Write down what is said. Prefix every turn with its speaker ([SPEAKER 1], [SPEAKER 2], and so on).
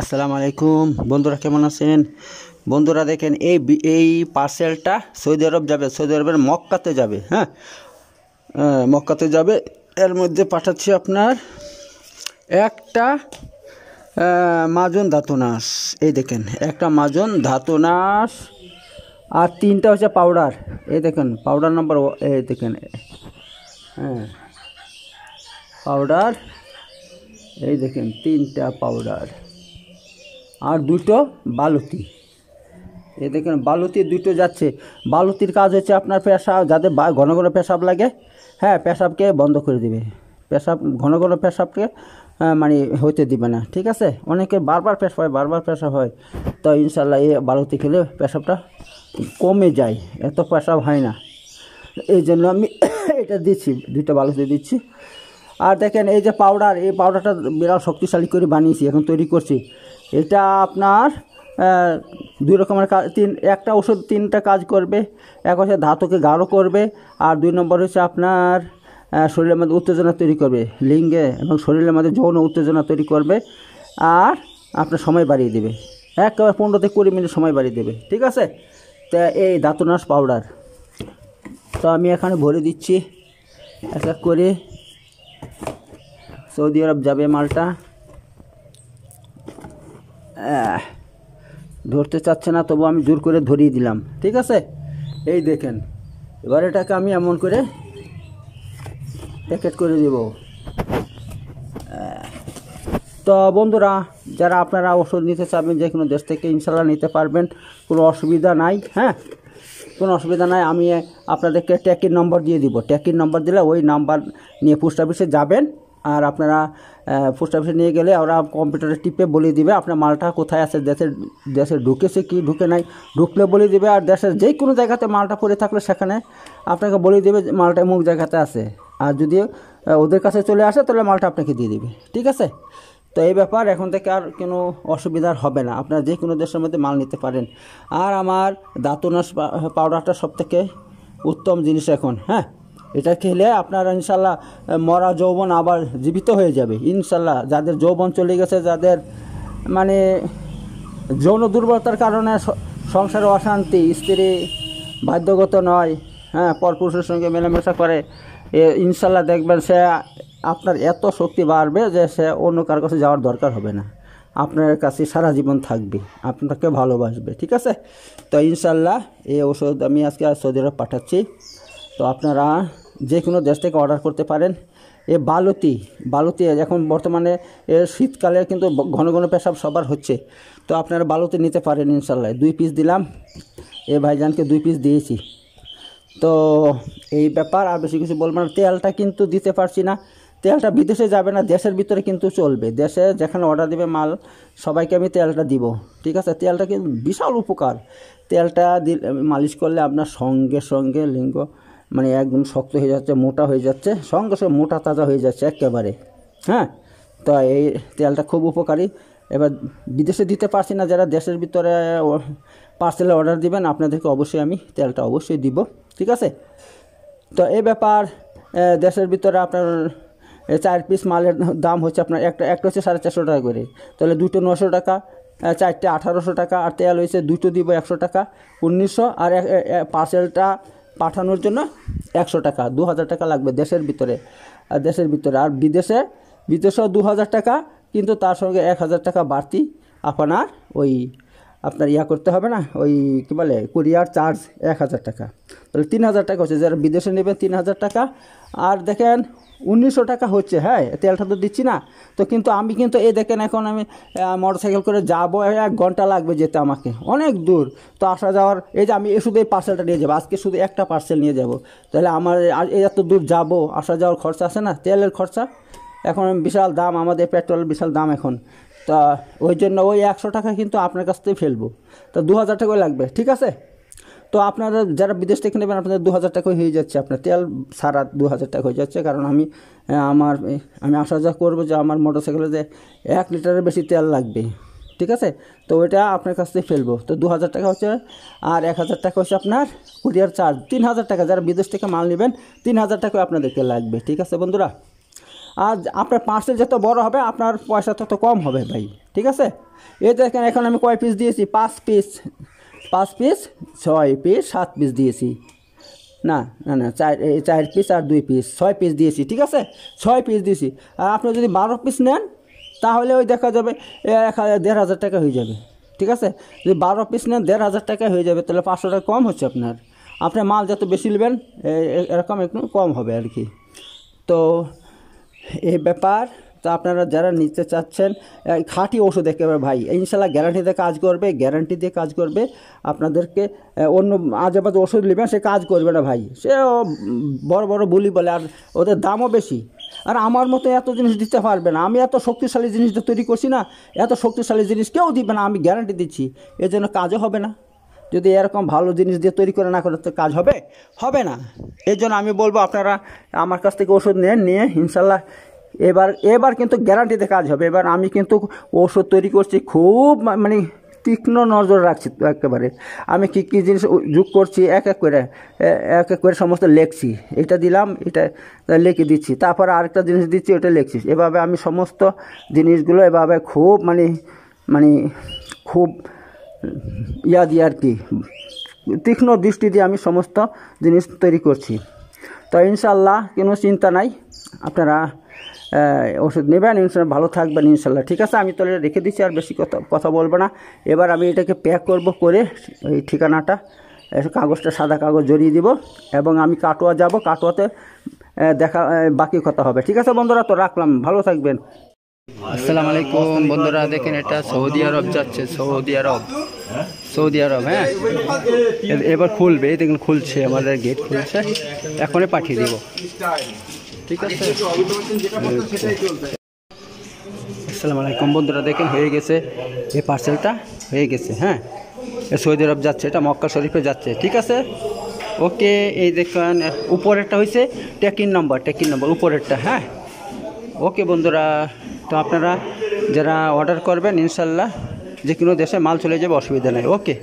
[SPEAKER 1] আসসালামু আলাইকুম বন্ধুরা কেমন আছেন বন্ধুরা দেখেন এই এই পার্সেলটা সৌদি আরব যাবে সৌদি আরবের মক্কাতে যাবে হ্যাঁ মক্কাতে যাবে এর মধ্যে পাঠাচ্ছি আপনার একটা মাজন ধাতুনাস এই দেখেন একটা মাজন ধাতুনাস আর তিনটা হচ্ছে পাউডার এই দেখেন পাউডার নাম্বার এই দেখেন হ্যাঁ পাউডার এই দেখেন তিনটা পাউডার আর দুটো বালতি এই দেখেন বালতি দুটো যাচ্ছে বালতির কাজ হচ্ছে আপনার পেশা যাদের ঘন ঘন পেশাব লাগে হ্যাঁ পেশাবকে বন্ধ করে দিবে পেশাব ঘন ঘন পেশাবকে মানে হইতে দিবে না ঠিক আছে অনেকে বারবার পেশাব হয় বারবার পেশাব হয় তো ইনশাল্লাহ এই বালতি খেলে পেশাবটা কমে যায় এত পেশাব হয় না এই জন্য আমি এটা দিচ্ছি দুইটা বালতি দিচ্ছি আর দেখেন এই যে পাউডার এই পাউডারটা বিরাট শক্তিশালী করে বানিয়েছি এখন তৈরি করছি এটা আপনার দুই রকমের কাজ তিন একটা ওষুধ তিনটা কাজ করবে এক হচ্ছে ধাতুকে গাঢ় করবে আর দুই নম্বর হচ্ছে আপনার শরীরের মধ্যে উত্তেজনা তৈরি করবে লিঙ্গে এবং শরীরের মধ্যে যৌন উত্তেজনা তৈরি করবে আর আপনার সময় বাড়িয়ে দেবে একেবারে পনেরো থেকে কুড়ি মিনিট সময় বাড়িয়ে দেবে ঠিক আছে তো এই দাঁতনাস পাউডার তো আমি এখানে ভরে দিচ্ছি এক এক করে সৌদি আরব যাবে মালটা ধরতে চাচ্ছে না তবু আমি জোর করে ধরিয়ে দিলাম ঠিক আছে এই দেখেন এবার এটাকে আমি এমন করে প্যাকেট করে দেব তো বন্ধুরা যারা আপনারা ওষুধ নিতে চাবেন যে কোনো দেশ থেকে ইনশাল্লাহ নিতে পারবেন কোনো অসুবিধা নাই হ্যাঁ কোনো অসুবিধা নাই আমি আপনাদেরকে ট্যাকির নম্বর দিয়ে দিব ট্যাকির নম্বর দিলে ওই নাম্বার নিয়ে পোস্ট অফিসে যাবেন আর আপনারা পোস্ট অফিসে নিয়ে গেলে ওরা কম্পিউটারে টিপে বলে দিবে আপনার মালটা কোথায় আছে দেশের দেশে ঢুকেছে কি ঢুকে নাই ঢুকলে বলে দিবে আর দেশের যে কোনো জায়গাতে মালটা পড়ে থাকলে সেখানে আপনাকে বলে দিবে মালটা মুখ জায়গাতে আছে আর যদি ওদের কাছে চলে আসে তাহলে মালটা আপনাকে দিয়ে দিবে ঠিক আছে তো এই ব্যাপার এখন থেকে আর কোনো অসুবিধার হবে না আপনারা যে কোনো দেশের মধ্যে মাল নিতে পারেন আর আমার দাঁতনাশ পাউডারটা সবথেকে উত্তম জিনিস এখন হ্যাঁ এটা খেলে আপনার ইনশাল্লাহ মরা যৌবন আবার জীবিত হয়ে যাবে ইনশাল্লাহ যাদের যৌবন চলে গেছে যাদের মানে যৌন দুর্বলতার কারণে সংসারে অশান্তি স্ত্রী বাধ্যগত নয় হ্যাঁ পরপুরুষের সঙ্গে মেলামেশা করে ইনশাল্লাহ দেখবেন সে আপনার এত শক্তি বাড়বে যে সে অন্য কার কাছে যাওয়ার দরকার হবে না আপনার কাছে সারা জীবন থাকবে আপনাকে ভালোবাসবে ঠিক আছে তো ইনশাল্লাহ এই ওষুধ আমি আজকে সৌদি আরব পাঠাচ্ছি তো আপনারা যে কোনো দেশ থেকে অর্ডার করতে পারেন এ বালতি বালতি এখন বর্তমানে শীতকালে কিন্তু ঘন ঘন পেশাব সবার হচ্ছে তো আপনারা বালতি নিতে পারেন ইনশাল্লাহ দুই পিস দিলাম এ ভাইজানকে দুই পিস দিয়েছি তো এই ব্যাপার আর বেশি কিছু বলবো না তেলটা কিন্তু দিতে পারছি না তেলটা বিদেশে যাবে না দেশের ভিতরে কিন্তু চলবে দেশে যেখানে অর্ডার দেবে মাল সবাইকে আমি তেলটা দিব ঠিক আছে তেলটা কিন্তু বিশাল উপকার তেলটা মালিশ করলে আপনার সঙ্গে সঙ্গে লিঙ্গ মানে একদম শক্ত হয়ে যাচ্ছে মোটা হয়ে যাচ্ছে সঙ্গে সঙ্গে মোটা তাজা হয়ে যাচ্ছে একেবারে হ্যাঁ তো এই তেলটা খুব উপকারী এবার বিদেশে দিতে পারছি না যারা দেশের ভিতরে পার্সেলে অর্ডার দিবেন আপনাদেরকে অবশ্যই আমি তেলটা অবশ্যই দিব ঠিক আছে তো এই ব্যাপার দেশের ভিতরে আপনার চার পিস মালের দাম হচ্ছে আপনার একটা একটা হচ্ছে সাড়ে চারশো টাকা করে তাহলে দুটো নশো টাকা চারটে আঠারোশো টাকা আর তেল হয়েছে দুটো দিব একশো টাকা উনিশশো আর পার্সেলটা পাঠানোর জন্য একশো টাকা দু হাজার টাকা লাগবে দেশের ভিতরে আর দেশের ভিতরে আর বিদেশে বিদেশেও দু হাজার টাকা কিন্তু তার সঙ্গে এক হাজার টাকা বাড়তি আপনার ওই আপনার ইয়া করতে হবে না ওই কী বলে কুরিয়ার চার্জ এক হাজার টাকা তাহলে তিন হাজার টাকা হচ্ছে যারা বিদেশে নেবেন তিন হাজার টাকা আর দেখেন উনিশশো টাকা হচ্ছে হ্যাঁ তেলটা তো দিচ্ছি না তো কিন্তু আমি কিন্তু এ দেখেন এখন আমি মোটর সাইকেল করে যাবো এক ঘন্টা লাগবে যেতে আমাকে অনেক দূর তো আসা যাওয়ার এই যে আমি শুধু এই পার্সেলটা নিয়ে যাবো আজকে শুধু একটা পার্সেল নিয়ে যাব তাহলে আমার এই এত দূর যাব আসা যাওয়ার খরচা আছে না তেলের খরচা এখন বিশাল দাম আমাদের পেট্রোলের বিশাল দাম এখন তা ওই জন্য ওই একশো টাকা কিন্তু আপনার কাছ থেকে ফেলবো তা দু হাজার টাকা লাগবে ঠিক আছে তো আপনারা যারা বিদেশ থেকে নেবেন আপনাদের দু হাজার টাকা হয়ে যাচ্ছে আপনার তেল সারা দু হাজার টাকা হয়ে যাচ্ছে কারণ আমি আমার আমি আশা যা করবো যে আমার মোটর সাইকেলে যে এক লিটারের বেশি তেল লাগবে ঠিক আছে তো ওইটা আপনার কাছ থেকে ফেলবো তো দু হাজার টাকা হচ্ছে আর এক হাজার টাকা হচ্ছে আপনার কুরিয়ার চার্জ তিন হাজার টাকা যারা বিদেশ থেকে মাল নেবেন তিন হাজার টাকা আপনাদেরকে লাগবে ঠিক আছে বন্ধুরা আর আপনার পার্সেল যত বড় হবে আপনার পয়সা তত কম হবে ভাই ঠিক আছে এই দেখেন এখন আমি কয় পিস দিয়েছি পাঁচ পিস পাঁচ পিস ছয় পিস সাত পিস দিয়েছি না না না চার চার পিস আর দুই পিস ছয় পিস দিয়েছি ঠিক আছে ছয় পিস দিয়েছি আর আপনি যদি বারো পিস নেন তাহলে ওই দেখা যাবে এক হাজার দেড় হাজার টাকা হয়ে যাবে ঠিক আছে যদি বারো পিস নেন দেড় হাজার টাকা হয়ে যাবে তাহলে পাঁচশো টাকা কম হচ্ছে আপনার আপনার মাল যত বেশি নেবেন এরকম একটু কম হবে আর কি তো এ ব্যাপার তো আপনারা যারা নিতে চাচ্ছেন খাঁটি ওষুধ একেবারে ভাই ইনশাল্লাহ গ্যারান্টিতে কাজ করবে গ্যারান্টি দিয়ে কাজ করবে আপনাদেরকে অন্য আজে ওষুধ নেবেন সে কাজ করবে না ভাই সে বড় বড় বলি বলে আর ওদের দামও বেশি আর আমার মতো এত জিনিস দিতে পারবে না আমি এত শক্তিশালী জিনিসটা তৈরি করছি না এত শক্তিশালী জিনিস কেউ দিবে না আমি গ্যারান্টি দিচ্ছি এজন্য কাজও হবে না যদি এরকম ভালো জিনিস দিয়ে তৈরি করে না করে তো কাজ হবে হবে না এই জন্য আমি বলবো আপনারা আমার কাছ থেকে ওষুধ নেন নিয়ে ইনশাল্লাহ এবার এবার কিন্তু গ্যারান্টিতে কাজ হবে এবার আমি কিন্তু ওষুধ তৈরি করছি খুব মানে তীক্ষ্ণ নজর রাখছি একেবারে আমি কী কী জিনিস যোগ করছি এক এক করে এক এক করে সমস্ত লেখছি এটা দিলাম এটা লিখে দিচ্ছি তারপর আরেকটা জিনিস দিচ্ছি ওটা লিখছি এভাবে আমি সমস্ত জিনিসগুলো এভাবে খুব মানে মানে খুব ইয়া দিয়ে আর কি তীক্ষ্ণ দৃষ্টি দিয়ে আমি সমস্ত জিনিস তৈরি করছি তো ইনশাল্লাহ কোনো চিন্তা নাই আপনারা ওষুধ নেবেন ইনশাল্লাহ ভালো থাকবেন ইনশাল্লাহ ঠিক আছে আমি এটা রেখে দিচ্ছি আর বেশি কথা কথা বলবো না এবার আমি এটাকে প্যাক করব করে এই ঠিকানাটা কাগজটা সাদা কাগজ জড়িয়ে দিব এবং আমি কাটোয়া যাব কাটোয়াতে দেখা বাকি কথা হবে ঠিক আছে বন্ধুরা তো রাখলাম ভালো থাকবেন আসসালামু আলাইকুম বন্ধুরা দেখেন এটা সৌদি আরব যাচ্ছে সৌদি আরব সৌদি আরব হ্যাঁ এবার খুলবে দেখুন খুলছে আমাদের গেট খুলছে এখনই পাঠিয়ে দেব ঠিক আছে আসসালামু আলাইকুম বন্ধুরা দেখেন হয়ে গেছে এই পার্সেলটা হয়ে গেছে হ্যাঁ সৌদি আরব যাচ্ছে এটা মক্কা শরীফে যাচ্ছে ঠিক আছে ওকে এই দেখেন উপরেরটা হয়েছে ট্যাকিং নাম্বার ট্যাকিং নাম্বার উপরেরটা হ্যাঁ ওকে বন্ধুরা তো আপনারা যারা অর্ডার করবেন ইনশাল্লাহ যে কোনো দেশে মাল চলে যাবে অসুবিধা নেই ওকে